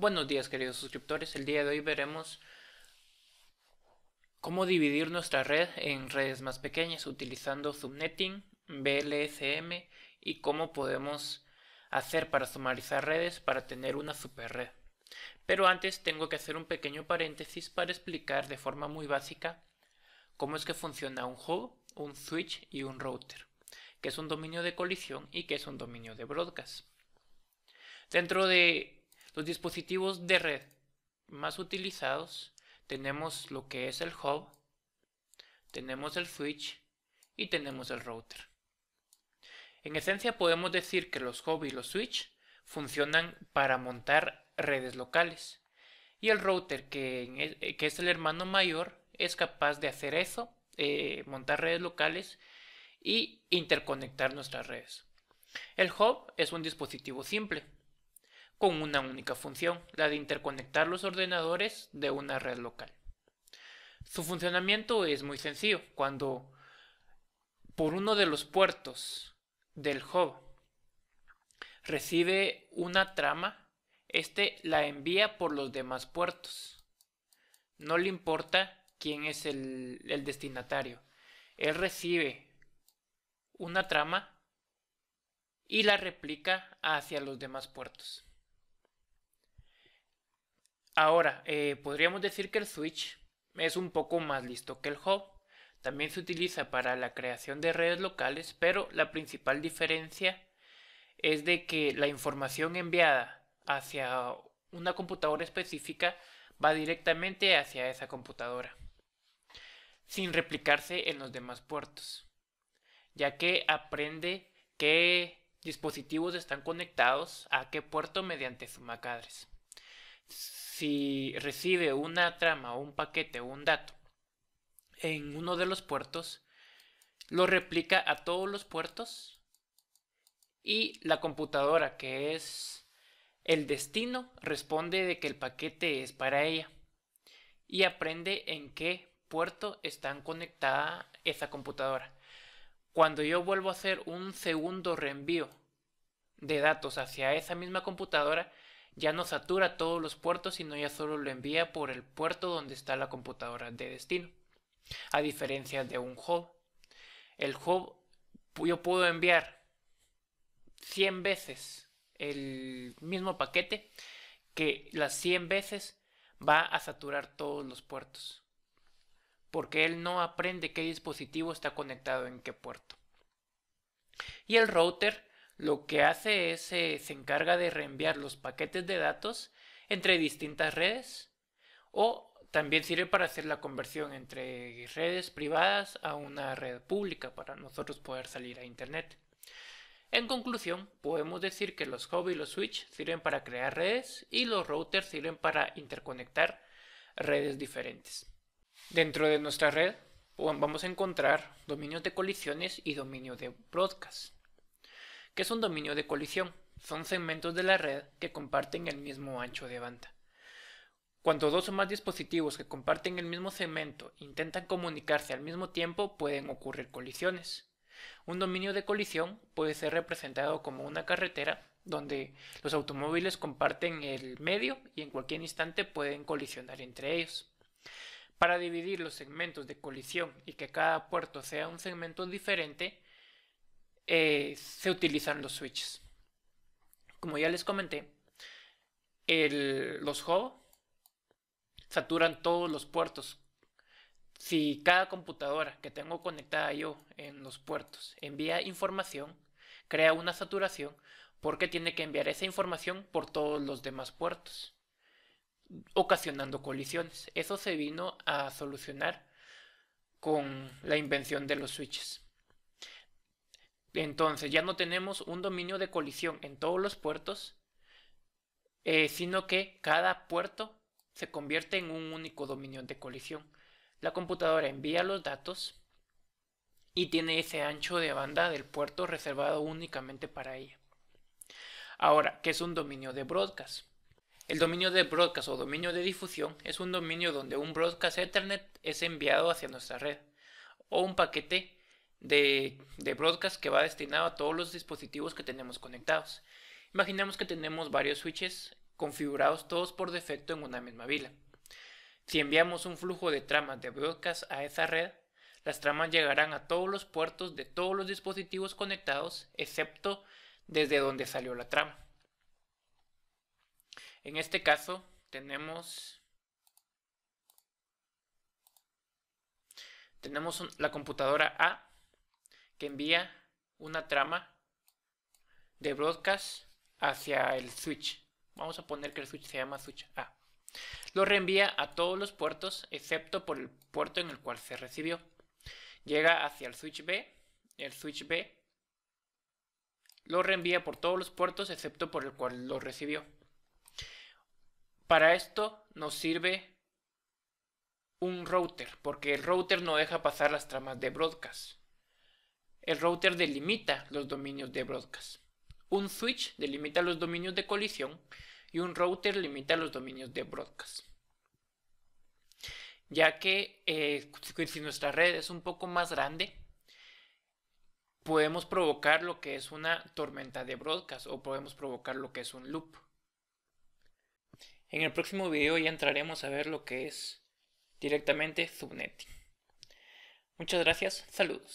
Buenos días queridos suscriptores, el día de hoy veremos cómo dividir nuestra red en redes más pequeñas utilizando subnetting, BLSM y cómo podemos hacer para sumarizar redes para tener una superred. Pero antes tengo que hacer un pequeño paréntesis para explicar de forma muy básica cómo es que funciona un hub, un switch y un router, que es un dominio de colisión y que es un dominio de broadcast. Dentro de los dispositivos de red más utilizados tenemos lo que es el hub, tenemos el switch y tenemos el router. En esencia podemos decir que los hub y los switch funcionan para montar redes locales y el router que, e, es el hermano mayor es capaz de hacer eso, eh, montar redes locales y interconectar nuestras redes. El hub es un dispositivo simple, con una única función, la de interconectar los ordenadores de una red local. Su funcionamiento es muy sencillo. Cuando por uno de los puertos del hub recibe una trama, este la envía por los demás puertos. No le importa quién es el, el destinatario. Él recibe una trama y la replica hacia los demás puertos. Ahora, eh, podríamos decir que el switch es un poco más listo que el hub, También se utiliza para la creación de redes locales, pero la principal diferencia es de que la información enviada hacia una computadora específica va directamente hacia esa computadora, sin replicarse en los demás puertos, ya que aprende qué dispositivos están conectados a qué puerto mediante su macadres si recibe una trama un paquete o un dato en uno de los puertos, lo replica a todos los puertos y la computadora que es el destino responde de que el paquete es para ella y aprende en qué puerto está conectada esa computadora. Cuando yo vuelvo a hacer un segundo reenvío de datos hacia esa misma computadora, ya no satura todos los puertos, sino ya solo lo envía por el puerto donde está la computadora de destino, a diferencia de un hub. El hub yo puedo enviar 100 veces el mismo paquete que las 100 veces va a saturar todos los puertos. Porque él no aprende qué dispositivo está conectado en qué puerto. Y el router lo que hace es eh, se encarga de reenviar los paquetes de datos entre distintas redes o también sirve para hacer la conversión entre redes privadas a una red pública para nosotros poder salir a Internet. En conclusión, podemos decir que los hub y los switch sirven para crear redes y los routers sirven para interconectar redes diferentes. Dentro de nuestra red vamos a encontrar dominios de colisiones y dominios de broadcast. ¿Qué es un dominio de colisión. Son segmentos de la red que comparten el mismo ancho de banda. Cuando dos o más dispositivos que comparten el mismo segmento intentan comunicarse al mismo tiempo, pueden ocurrir colisiones. Un dominio de colisión puede ser representado como una carretera donde los automóviles comparten el medio y en cualquier instante pueden colisionar entre ellos. Para dividir los segmentos de colisión y que cada puerto sea un segmento diferente, eh, se utilizan los switches. Como ya les comenté, los hub saturan todos los puertos. Si cada computadora que tengo conectada yo en los puertos envía información, crea una saturación porque tiene que enviar esa información por todos los demás puertos, ocasionando colisiones. Eso se vino a solucionar con la invención de los switches. Entonces ya no tenemos un dominio de colisión en todos los puertos, eh, sino que cada puerto se convierte en un único dominio de colisión. La computadora envía los datos y tiene ese ancho de banda del puerto reservado únicamente para ella. Ahora, ¿qué es un dominio de broadcast? El dominio de broadcast o dominio de difusión es un dominio donde un broadcast Ethernet es enviado hacia nuestra red o un paquete de, de broadcast que va destinado a todos los dispositivos que tenemos conectados. Imaginemos que tenemos varios switches configurados todos por defecto en una misma vila. Si enviamos un flujo de tramas de broadcast a esa red, las tramas llegarán a todos los puertos de todos los dispositivos conectados, excepto desde donde salió la trama. En este caso, tenemos, tenemos la computadora A que envía una trama de broadcast hacia el switch. Vamos a poner que el switch se llama switch A. Lo reenvía a todos los puertos excepto por el puerto en el cual se recibió. Llega hacia el switch B, el switch B lo reenvía por todos los puertos excepto por el cual lo recibió. Para esto nos sirve un router, porque el router no deja pasar las tramas de broadcast. El router delimita los dominios de broadcast. Un switch delimita los dominios de colisión y un router limita los dominios de broadcast. Ya que eh, si nuestra red es un poco más grande, podemos provocar lo que es una tormenta de broadcast o podemos provocar lo que es un loop. En el próximo video ya entraremos a ver lo que es directamente subnet. Muchas gracias, saludos.